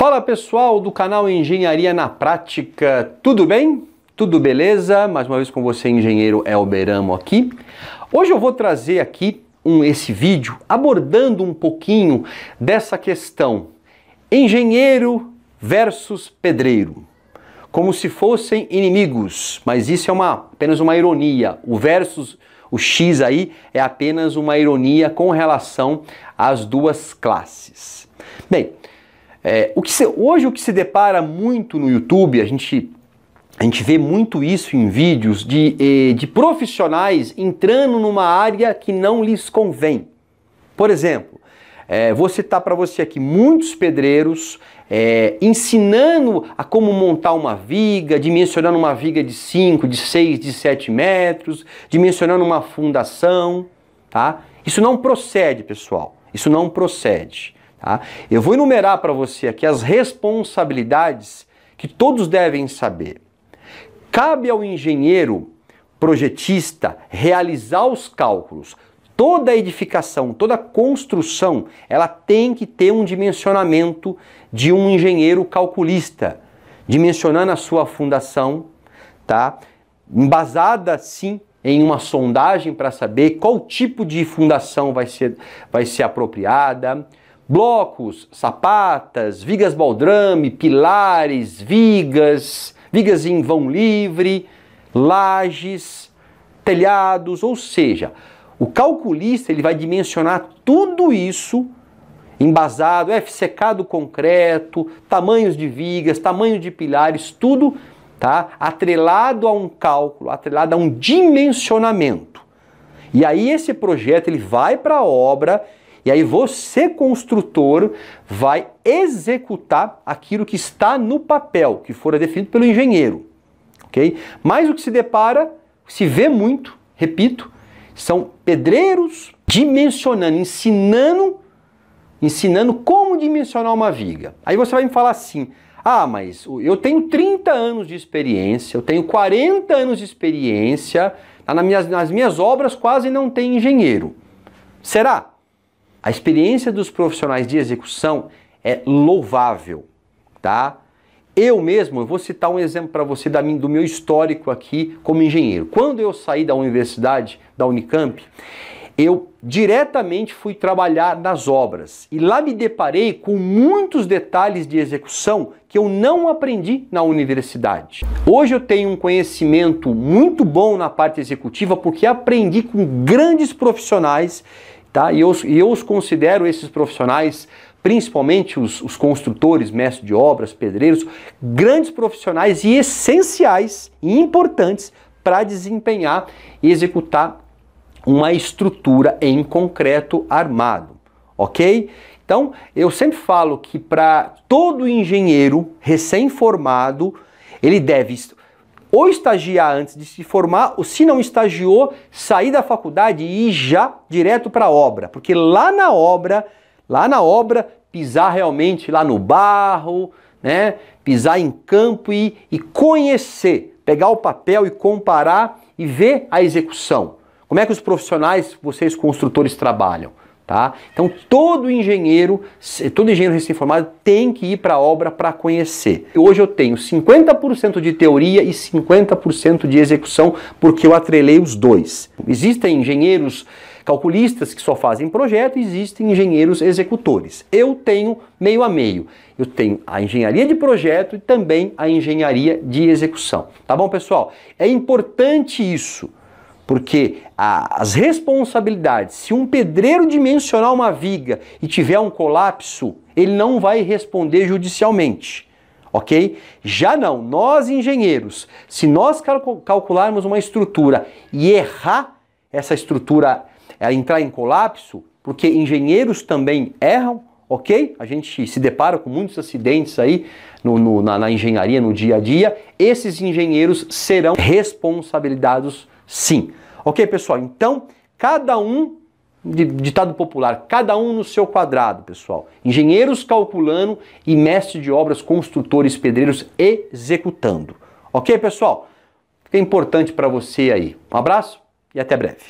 Fala pessoal do canal Engenharia na Prática, tudo bem? Tudo beleza? Mais uma vez com você, engenheiro Elberamo aqui. Hoje eu vou trazer aqui um, esse vídeo abordando um pouquinho dessa questão engenheiro versus pedreiro como se fossem inimigos, mas isso é uma, apenas uma ironia. O versus, o X aí, é apenas uma ironia com relação às duas classes. Bem, é, o que se, hoje o que se depara muito no YouTube, a gente, a gente vê muito isso em vídeos de, de profissionais entrando numa área que não lhes convém. Por exemplo, é, vou citar para você aqui muitos pedreiros é, ensinando a como montar uma viga, dimensionando uma viga de 5, de 6, de 7 metros, dimensionando uma fundação, tá? Isso não procede, pessoal. Isso não procede. Tá? Eu vou enumerar para você aqui as responsabilidades que todos devem saber. Cabe ao engenheiro, projetista, realizar os cálculos. Toda edificação, toda construção, ela tem que ter um dimensionamento de um engenheiro calculista, dimensionando a sua fundação, tá? Embasada sim em uma sondagem para saber qual tipo de fundação vai ser, vai ser apropriada, blocos, sapatas, vigas baldrame, pilares, vigas, vigas em vão livre, lajes, telhados, ou seja, o calculista ele vai dimensionar tudo isso embasado, é FCK do concreto, tamanhos de vigas, tamanho de pilares, tudo tá? atrelado a um cálculo, atrelado a um dimensionamento. E aí esse projeto ele vai para a obra e aí você, construtor, vai executar aquilo que está no papel, que fora definido pelo engenheiro. ok? Mas o que se depara, se vê muito, repito, são pedreiros dimensionando, ensinando, ensinando como dimensionar uma viga. Aí você vai me falar assim: "Ah, mas eu tenho 30 anos de experiência, eu tenho 40 anos de experiência, tá, nas minhas, nas minhas obras quase não tem engenheiro". Será? A experiência dos profissionais de execução é louvável, tá? Eu mesmo, eu vou citar um exemplo para você da do meu histórico aqui como engenheiro. Quando eu saí da universidade, da Unicamp, eu diretamente fui trabalhar nas obras e lá me deparei com muitos detalhes de execução que eu não aprendi na universidade. Hoje eu tenho um conhecimento muito bom na parte executiva porque aprendi com grandes profissionais Tá? E, eu, e eu os considero esses profissionais, principalmente os, os construtores, mestres de obras, pedreiros, grandes profissionais e essenciais e importantes para desempenhar e executar uma estrutura em concreto armado, ok? Então, eu sempre falo que para todo engenheiro recém-formado, ele deve ou estagiar antes de se formar, ou se não estagiou, sair da faculdade e ir já direto para a obra. Porque lá na obra, lá na obra, pisar realmente lá no barro, né? pisar em campo e, e conhecer, pegar o papel e comparar e ver a execução. Como é que os profissionais, vocês construtores, trabalham? Tá? Então todo engenheiro, todo engenheiro recém-formado tem que ir para a obra para conhecer. Hoje eu tenho 50% de teoria e 50% de execução porque eu atrelei os dois. Existem engenheiros calculistas que só fazem projeto, existem engenheiros executores. Eu tenho meio a meio. Eu tenho a engenharia de projeto e também a engenharia de execução. Tá bom, pessoal? É importante isso. Porque a, as responsabilidades, se um pedreiro dimensionar uma viga e tiver um colapso, ele não vai responder judicialmente. Ok? Já não, nós engenheiros, se nós calcularmos uma estrutura e errar essa estrutura eh, entrar em colapso, porque engenheiros também erram, ok? A gente se depara com muitos acidentes aí no, no, na, na engenharia, no dia a dia. Esses engenheiros serão responsabilizados sim. Ok, pessoal? Então, cada um ditado popular, cada um no seu quadrado, pessoal. Engenheiros calculando e mestre de obras, construtores, pedreiros executando. Ok, pessoal? é importante para você aí. Um abraço e até breve.